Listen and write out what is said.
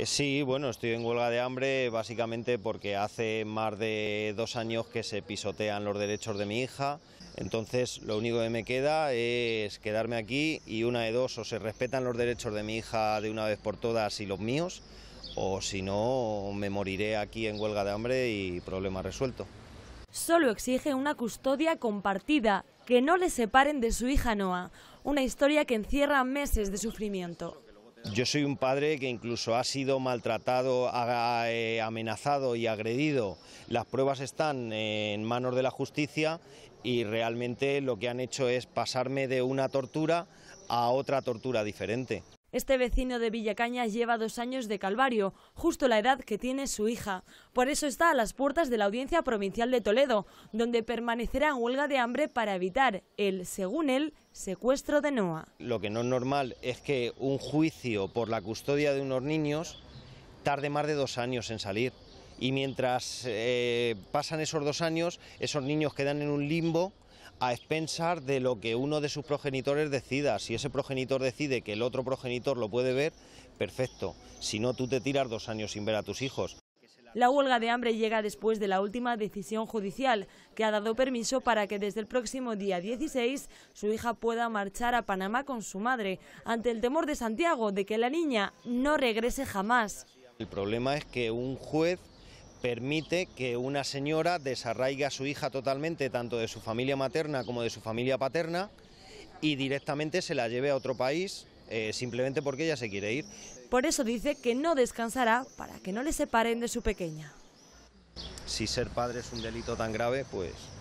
Eh, sí, bueno, estoy en huelga de hambre básicamente porque hace más de dos años que se pisotean los derechos de mi hija. Entonces, lo único que me queda es quedarme aquí y una de dos, o se respetan los derechos de mi hija de una vez por todas y los míos, o si no, me moriré aquí en huelga de hambre y problema resuelto. Solo exige una custodia compartida, que no le separen de su hija Noa, una historia que encierra meses de sufrimiento. Yo soy un padre que incluso ha sido maltratado, eh, amenazado y agredido. Las pruebas están eh, en manos de la justicia y realmente lo que han hecho es pasarme de una tortura a otra tortura diferente. Este vecino de Villacañas lleva dos años de calvario, justo la edad que tiene su hija. Por eso está a las puertas de la Audiencia Provincial de Toledo, donde permanecerá en huelga de hambre para evitar el, según él, secuestro de Noa. Lo que no es normal es que un juicio por la custodia de unos niños tarde más de dos años en salir. Y mientras eh, pasan esos dos años, esos niños quedan en un limbo a expensas de lo que uno de sus progenitores decida. Si ese progenitor decide que el otro progenitor lo puede ver, perfecto. Si no, tú te tiras dos años sin ver a tus hijos. La huelga de hambre llega después de la última decisión judicial, que ha dado permiso para que desde el próximo día 16 su hija pueda marchar a Panamá con su madre, ante el temor de Santiago de que la niña no regrese jamás. El problema es que un juez permite que una señora desarraiga a su hija totalmente, tanto de su familia materna como de su familia paterna, y directamente se la lleve a otro país eh, simplemente porque ella se quiere ir. Por eso dice que no descansará para que no le separen de su pequeña. Si ser padre es un delito tan grave, pues